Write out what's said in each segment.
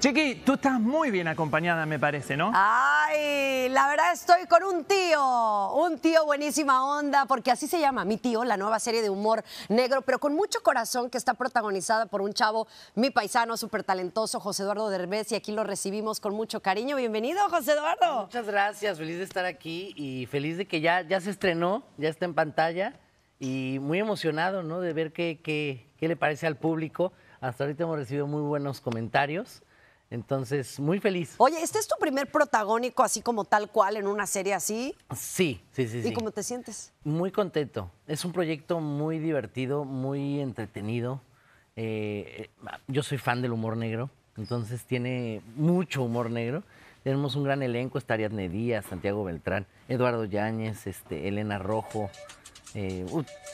Chiqui, tú estás muy bien acompañada, me parece, ¿no? Ay, la verdad estoy con un tío, un tío buenísima onda, porque así se llama Mi Tío, la nueva serie de humor negro, pero con mucho corazón que está protagonizada por un chavo, mi paisano, súper talentoso, José Eduardo Derbez, y aquí lo recibimos con mucho cariño. Bienvenido, José Eduardo. Muchas gracias, feliz de estar aquí y feliz de que ya, ya se estrenó, ya está en pantalla y muy emocionado, ¿no? De ver qué, qué, qué le parece al público. Hasta ahorita hemos recibido muy buenos comentarios. Entonces, muy feliz. Oye, ¿este es tu primer protagónico así como tal cual en una serie así? Sí, sí, sí. ¿Y cómo te sientes? Muy contento. Es un proyecto muy divertido, muy entretenido. Eh, yo soy fan del humor negro, entonces tiene mucho humor negro. Tenemos un gran elenco, está Ariadne Díaz, Santiago Beltrán, Eduardo Yáñez, este, Elena Rojo, eh,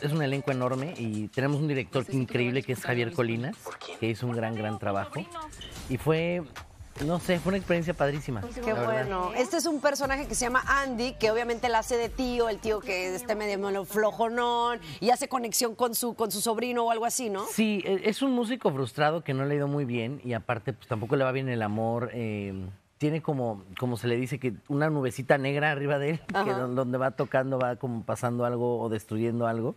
es un elenco enorme y tenemos un director increíble que es Javier Colinas, que hizo un gran, gran trabajo. Y fue no sé, fue una experiencia padrísima. Qué bueno. Este es un personaje que se llama Andy, que obviamente la hace de tío, el tío que está medio flojonón y hace conexión con su, con su sobrino o algo así, ¿no? Sí, e, es un músico frustrado que no le ha ido muy bien y aparte pues, tampoco le va bien el amor. Eh, tiene como, como se le dice, que una nubecita negra arriba de él, donde va tocando, va como pasando algo o destruyendo algo.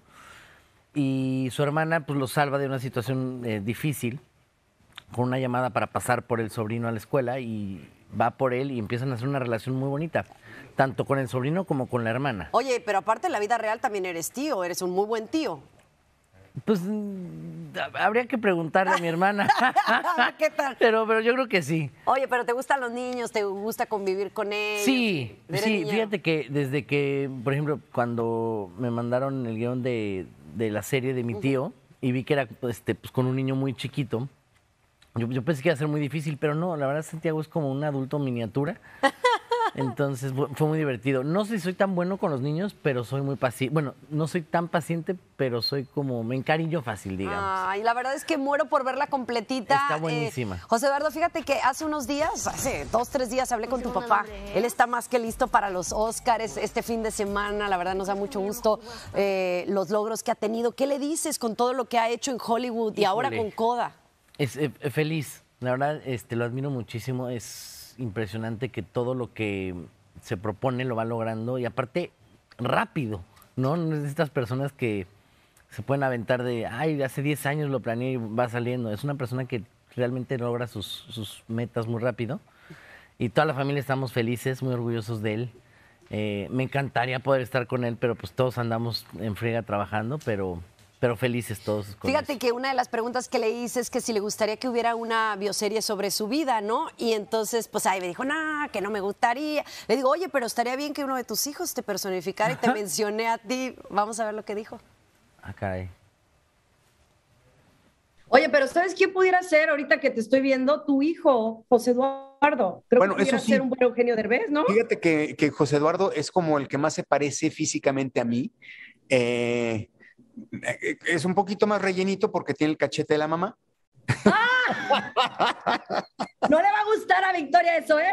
Y su hermana pues lo salva de una situación eh, difícil con una llamada para pasar por el sobrino a la escuela y va por él y empiezan a hacer una relación muy bonita, tanto con el sobrino como con la hermana. Oye, pero aparte en la vida real también eres tío, eres un muy buen tío. Pues mm, habría que preguntarle a mi hermana. ¿Qué tal? Pero, pero yo creo que sí. Oye, pero ¿te gustan los niños? ¿Te gusta convivir con ellos? Sí, sí. Fíjate que desde que, por ejemplo, cuando me mandaron el guión de, la serie de mi tío y vi que era este, pues, con un niño muy chiquito, yo pensé que iba a ser muy difícil, pero no, la verdad Santiago es como un adulto miniatura. Entonces fue muy divertido. No sé si soy tan bueno con los niños, pero soy muy paciente. Bueno, no soy tan paciente, pero soy como, me encariño fácil, digamos. Ay, la verdad es que muero por verla completita. Está eh, buenísima. José Eduardo, fíjate que hace unos días, hace dos, tres días, hablé con tu papá. Él está más que listo para los Oscars este fin de semana. La verdad nos da mucho gusto eh, los logros que ha tenido. ¿Qué le dices con todo lo que ha hecho en Hollywood y ahora con Coda? Es eh, feliz. La verdad, este, lo admiro muchísimo. Es impresionante que todo lo que se propone lo va logrando y aparte rápido, ¿no? No es de estas personas que se pueden aventar de, ay, hace 10 años lo planeé y va saliendo. Es una persona que realmente logra sus, metas muy rápido y toda la familia estamos felices, muy orgullosos de él. Eh, me encantaría poder estar con él, pero pues todos andamos en friega trabajando, pero pero felices todos. Fíjate que una de las preguntas que le hice es que si le gustaría que hubiera una bioserie sobre su vida, ¿no? Y entonces, pues ahí me dijo, no, que no me gustaría. Le digo, oye, pero estaría bien que uno de tus hijos te personificara y te mencioné a ti. Vamos a ver lo que dijo. acá ah, Oye, pero ¿sabes quién pudiera ser ahorita que te estoy viendo? Tu hijo, José Eduardo. Creo que pudiera ser un buen Eugenio Derbez, ¿no? Fíjate que, que, José Eduardo es como el que más se parece físicamente a mí. Eh, es un poquito más rellenito porque tiene el cachete de la mamá. ¡Ah! No le va a gustar a Victoria eso, ¿eh?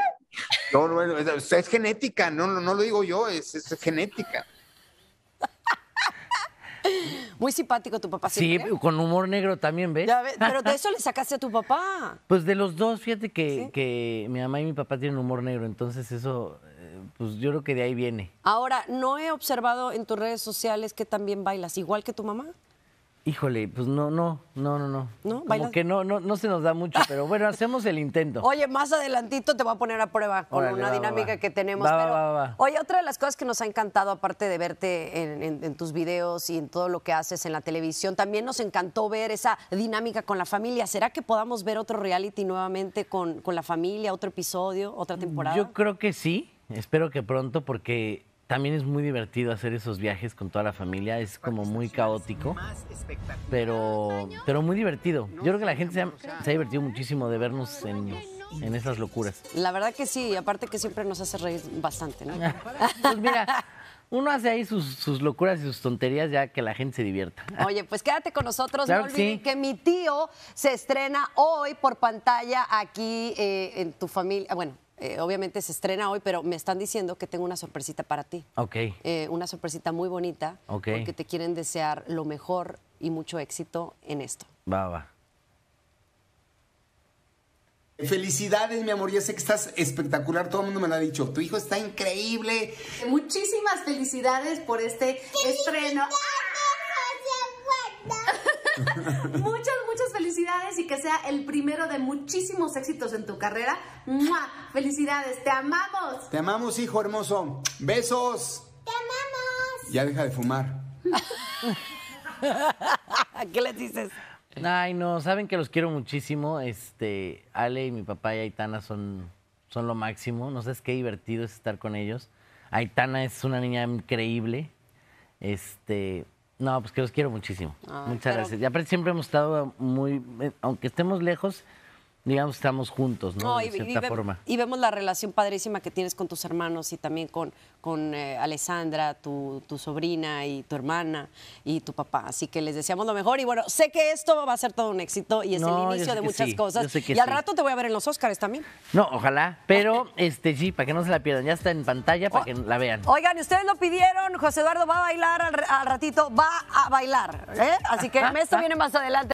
No, no, es, genética, no, lo digo yo, es, genética. Muy simpático tu papá. Sí, con humor negro también, ¿ves? pero de eso le sacaste a tu papá. Pues de los dos, fíjate que mi mamá y mi papá tienen humor negro, entonces eso pues yo creo que de ahí viene. Ahora, no he observado en tus redes sociales que también bailas, igual que tu mamá. Híjole, pues no, no, no, no, no. Como que no, no, no se nos da mucho, pero bueno, hacemos el intento. Oye, más adelantito te voy a poner a prueba con una dinámica que tenemos. Va, pero, Oye, otra de las cosas que nos ha encantado, aparte de verte en, en, tus videos y en todo lo que haces en la televisión, también nos encantó ver esa dinámica con la familia. ¿Será que podamos ver otro reality nuevamente con, con la familia, otro episodio, otra temporada? Yo creo que sí. Espero que pronto porque también es muy divertido hacer esos viajes con toda la familia, es como muy caótico, pero, pero muy divertido. Yo creo que la gente se ha, divertido muchísimo de vernos en, esas locuras. La verdad que sí, aparte que siempre nos hace reír bastante, ¿no? pues mira, uno hace ahí sus, locuras y sus tonterías ya que la gente se divierta. Oye, pues quédate con nosotros. no olviden que mi tío se estrena hoy por pantalla aquí eh, en tu familia, bueno, eh, obviamente se estrena hoy, pero me están diciendo que tengo una sorpresita para ti. Ok. Eh, una sorpresita muy bonita. Ok. Porque te quieren desear lo mejor y mucho éxito en esto. Va, va. Felicidades, mi amor. Ya sé que estás espectacular. Todo el mundo me lo ha dicho. Tu hijo está increíble. Muchísimas felicidades por este estreno. muchas, muchas felicidades y que sea el primero de muchísimos éxitos en tu carrera. ¡Mua! ¡Felicidades! ¡Te amamos! Te amamos, hijo hermoso. ¡Besos! ¡Te amamos! Ya deja de fumar. ¿Qué les dices? Ay, no, saben que los quiero muchísimo. Este, Ale y mi papá y Aitana son, son lo máximo. No sabes qué divertido es estar con ellos. Aitana es una niña increíble. Este, no, pues que los quiero muchísimo. Ah, Muchas gracias. Y aparte siempre hemos estado muy, eh, aunque estemos lejos, digamos, estamos juntos, ¿no? no cierta forma. Y vemos la relación padrísima que tienes con tus hermanos y también con, con eh, Alessandra, tu, sobrina y tu hermana y tu papá. Así que les deseamos lo mejor. Y bueno, sé que esto va a ser todo un éxito y es el inicio de muchas cosas. Y al rato te voy a ver en los Oscars también. No, ojalá. Pero este sí, para que no se la pierdan. Ya está en pantalla para que la vean. Oigan, ustedes lo pidieron. José Eduardo va a bailar al, ratito. Va a bailar. ¿eh? Así que esto viene más adelante.